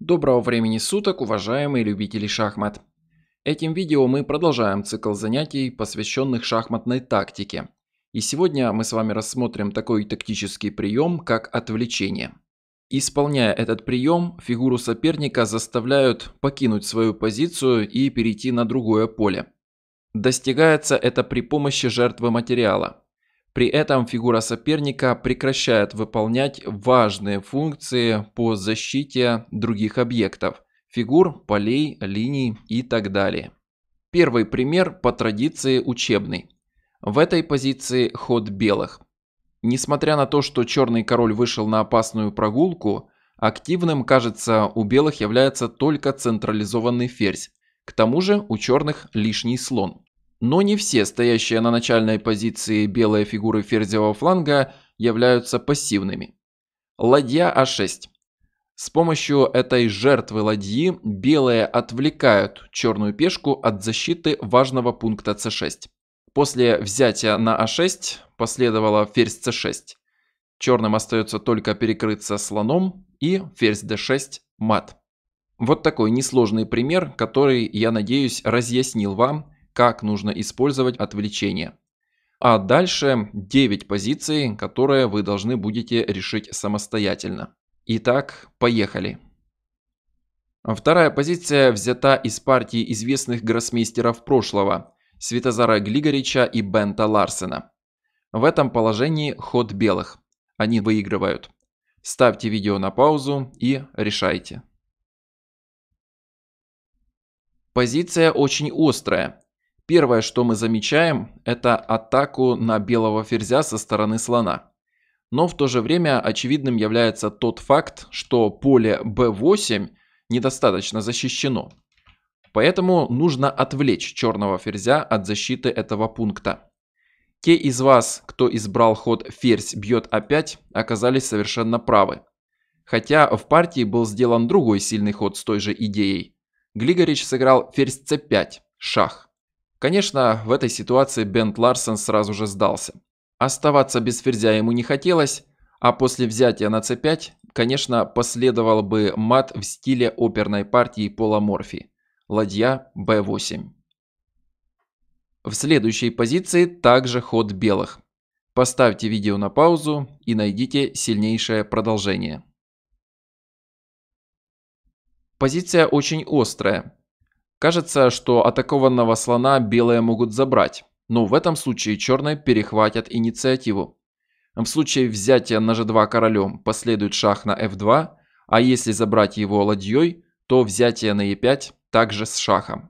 Доброго времени суток, уважаемые любители шахмат! Этим видео мы продолжаем цикл занятий, посвященных шахматной тактике. И сегодня мы с вами рассмотрим такой тактический прием, как отвлечение. Исполняя этот прием, фигуру соперника заставляют покинуть свою позицию и перейти на другое поле. Достигается это при помощи жертвы материала. При этом фигура соперника прекращает выполнять важные функции по защите других объектов, фигур, полей, линий и так далее. Первый пример по традиции учебный. В этой позиции ход белых. Несмотря на то, что черный король вышел на опасную прогулку, активным, кажется, у белых является только централизованный ферзь. К тому же у черных лишний слон. Но не все стоящие на начальной позиции белые фигуры ферзевого фланга являются пассивными. Ладья А6. С помощью этой жертвы ладьи белые отвлекают черную пешку от защиты важного пункта c6. После взятия на а6 последовало ферзь c6. Черным остается только перекрыться слоном и ферзь d6 мат. Вот такой несложный пример, который, я надеюсь, разъяснил вам, как нужно использовать отвлечение. А дальше 9 позиций, которые вы должны будете решить самостоятельно. Итак, поехали. Вторая позиция взята из партии известных гроссмейстеров прошлого – Светозара Глигорича и Бента Ларсена. В этом положении ход белых. Они выигрывают. Ставьте видео на паузу и решайте. Позиция очень острая, Первое, что мы замечаем, это атаку на белого ферзя со стороны слона. Но в то же время очевидным является тот факт, что поле b8 недостаточно защищено. Поэтому нужно отвлечь черного ферзя от защиты этого пункта. Те из вас, кто избрал ход «ферзь бьет a5, оказались совершенно правы. Хотя в партии был сделан другой сильный ход с той же идеей. Глигорич сыграл ферзь c5, шах. Конечно, в этой ситуации Бент Ларсен сразу же сдался. Оставаться без ферзя ему не хотелось, а после взятия на c5, конечно, последовал бы мат в стиле оперной партии Пола Морфи. Ладья b8. В следующей позиции также ход белых. Поставьте видео на паузу и найдите сильнейшее продолжение. Позиция очень острая, Кажется, что атакованного слона белые могут забрать, но в этом случае черные перехватят инициативу. В случае взятия на g2 королем последует шах на f2, а если забрать его ладьей, то взятие на e5 также с шахом.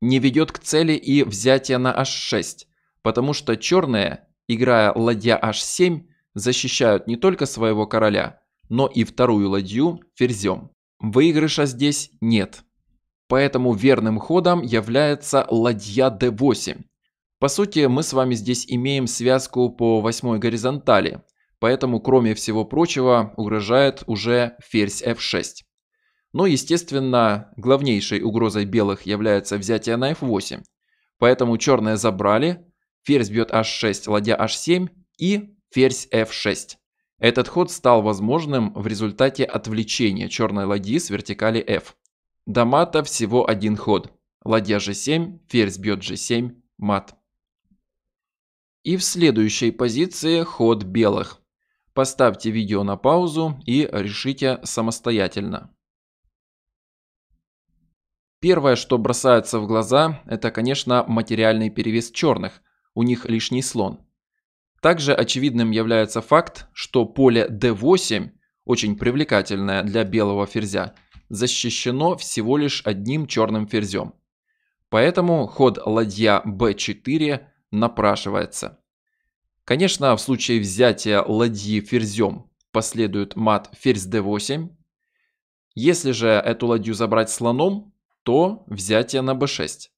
Не ведет к цели и взятие на h6, потому что черные, играя ладья h7, защищают не только своего короля, но и вторую ладью ферзем. Выигрыша здесь нет. Поэтому верным ходом является ладья d8. По сути, мы с вами здесь имеем связку по восьмой горизонтали, поэтому, кроме всего прочего, угрожает уже ферзь f6. Но, ну, естественно, главнейшей угрозой белых является взятие на f8, поэтому черные забрали, ферзь бьет h6, ладья h7 и ферзь f6. Этот ход стал возможным в результате отвлечения черной ладьи с вертикали f. Дамата всего один ход. Ладья g7, ферзь бьет g7, мат. И в следующей позиции ход белых. Поставьте видео на паузу и решите самостоятельно. Первое, что бросается в глаза, это, конечно, материальный перевес черных, у них лишний слон. Также очевидным является факт, что поле d8, очень привлекательное для белого ферзя, защищено всего лишь одним черным ферзем. Поэтому ход ладья b4 напрашивается. Конечно, в случае взятия ладьи ферзем последует мат ферзь d8. Если же эту ладью забрать слоном, то взятие на b6.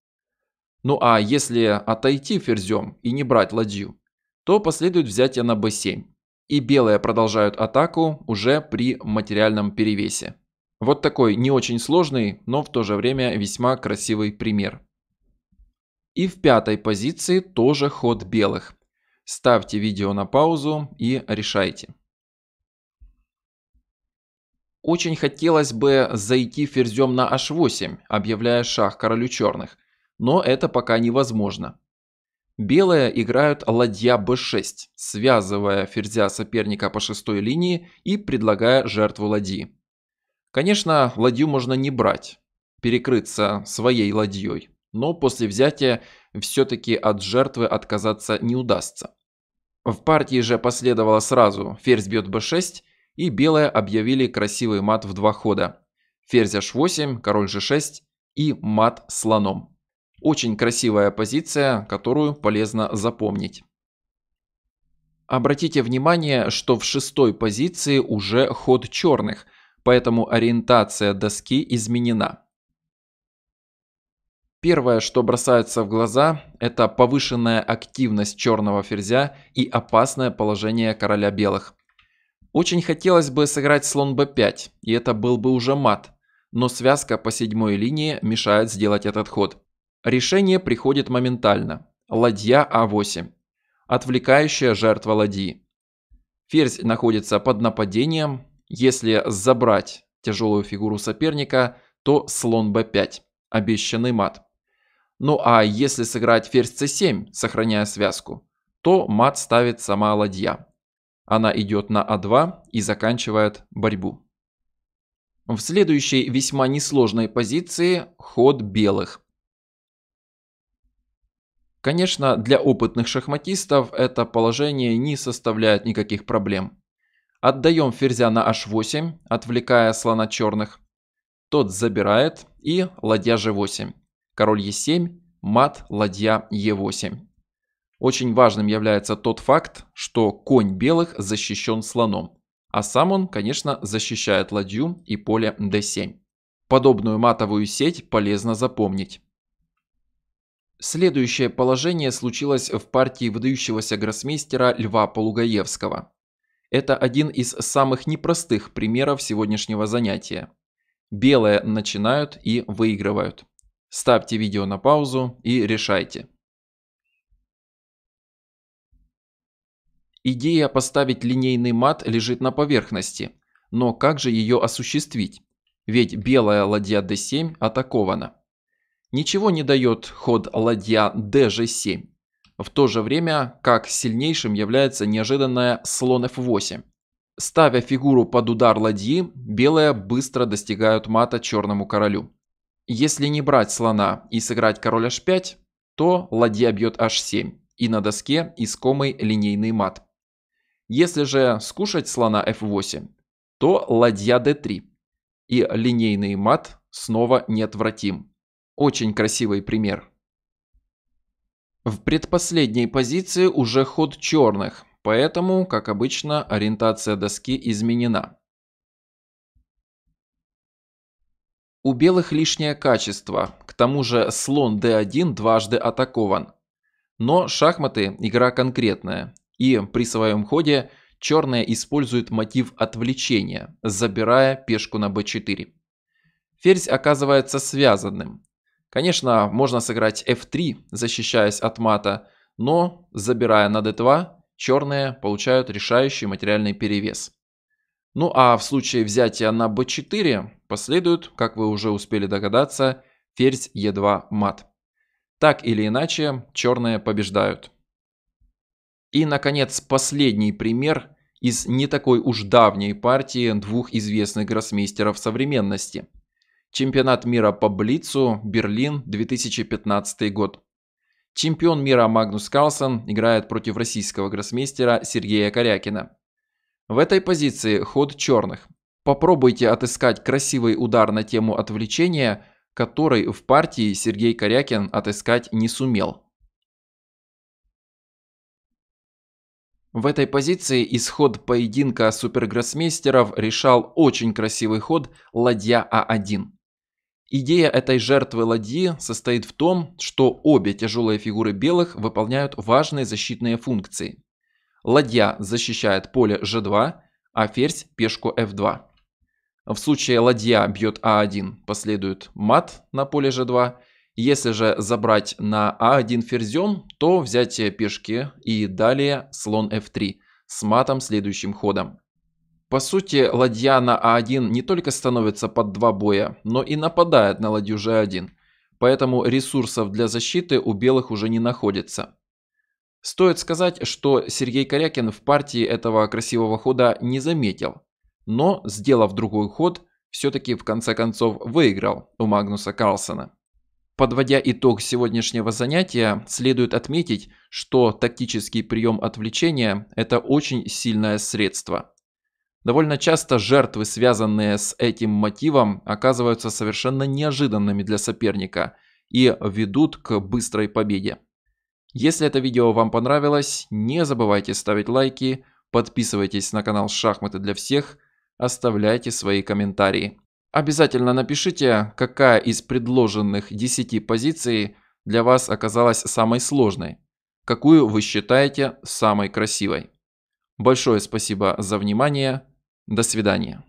Ну а если отойти ферзем и не брать ладью, то последует взятие на b7. И белые продолжают атаку уже при материальном перевесе. Вот такой не очень сложный, но в то же время весьма красивый пример. И в пятой позиции тоже ход белых. Ставьте видео на паузу и решайте. Очень хотелось бы зайти ферзем на h8, объявляя шах королю черных, но это пока невозможно. Белые играют ладья b6, связывая ферзя соперника по шестой линии и предлагая жертву ладьи. Конечно, ладью можно не брать, перекрыться своей ладьей, но после взятия все-таки от жертвы отказаться не удастся. В партии же последовало сразу ферзь бьет b6, и белые объявили красивый мат в два хода. Ферзь h8, король g6 и мат слоном. Очень красивая позиция, которую полезно запомнить. Обратите внимание, что в шестой позиции уже ход черных – поэтому ориентация доски изменена. Первое, что бросается в глаза, это повышенная активность черного ферзя и опасное положение короля белых. Очень хотелось бы сыграть слон b5, и это был бы уже мат, но связка по седьмой линии мешает сделать этот ход. Решение приходит моментально. Ладья а8. Отвлекающая жертва ладьи. Ферзь находится под нападением, если забрать тяжелую фигуру соперника, то слон b5, обещанный мат. Ну а если сыграть ферзь c7, сохраняя связку, то мат ставит сама ладья. Она идет на а2 и заканчивает борьбу. В следующей весьма несложной позиции ход белых. Конечно, для опытных шахматистов это положение не составляет никаких проблем. Отдаем ферзя на h8, отвлекая слона черных. Тот забирает и ладья g8. Король e7, мат, ладья e8. Очень важным является тот факт, что конь белых защищен слоном. А сам он, конечно, защищает ладью и поле d7. Подобную матовую сеть полезно запомнить. Следующее положение случилось в партии выдающегося гроссмейстера Льва Полугаевского. Это один из самых непростых примеров сегодняшнего занятия. Белые начинают и выигрывают. Ставьте видео на паузу и решайте. Идея поставить линейный мат лежит на поверхности, но как же ее осуществить? Ведь белая ладья d7 атакована. Ничего не дает ход ладья dg7 в то же время как сильнейшим является неожиданное слон f8. Ставя фигуру под удар ладьи, белые быстро достигают мата черному королю. Если не брать слона и сыграть король h5, то ладья бьет h7 и на доске искомый линейный мат. Если же скушать слона f8, то ладья d3 и линейный мат снова неотвратим. Очень красивый пример. В предпоследней позиции уже ход черных, поэтому, как обычно, ориентация доски изменена. У белых лишнее качество, к тому же слон d1 дважды атакован. Но шахматы – игра конкретная, и при своем ходе черные используют мотив отвлечения, забирая пешку на b4. Ферзь оказывается связанным, Конечно, можно сыграть f3, защищаясь от мата, но, забирая на d2, черные получают решающий материальный перевес. Ну а в случае взятия на b4 последует, как вы уже успели догадаться, ферзь e2 мат. Так или иначе, черные побеждают. И, наконец, последний пример из не такой уж давней партии двух известных гроссмейстеров современности – Чемпионат мира по Блицу, Берлин, 2015 год. Чемпион мира Магнус Карлсон играет против российского гроссмейстера Сергея Корякина. В этой позиции ход черных. Попробуйте отыскать красивый удар на тему отвлечения, который в партии Сергей Корякин отыскать не сумел. В этой позиции исход поединка супергроссмейстеров решал очень красивый ход ладья А1. Идея этой жертвы ладьи состоит в том, что обе тяжелые фигуры белых выполняют важные защитные функции. Ладья защищает поле g2, а ферзь пешку f2. В случае ладья бьет а1, последует мат на поле g2. Если же забрать на а1 ферзем, то взятие пешки и далее слон f3 с матом следующим ходом. По сути, ладья на А1 не только становится под два боя, но и нападает на ладью же 1 поэтому ресурсов для защиты у белых уже не находится. Стоит сказать, что Сергей Корякин в партии этого красивого хода не заметил, но, сделав другой ход, все-таки в конце концов выиграл у Магнуса Карлсона. Подводя итог сегодняшнего занятия, следует отметить, что тактический прием отвлечения – это очень сильное средство. Довольно часто жертвы, связанные с этим мотивом, оказываются совершенно неожиданными для соперника и ведут к быстрой победе. Если это видео вам понравилось, не забывайте ставить лайки, подписывайтесь на канал «Шахматы для всех», оставляйте свои комментарии. Обязательно напишите, какая из предложенных 10 позиций для вас оказалась самой сложной, какую вы считаете самой красивой. Большое спасибо за внимание. До свидания.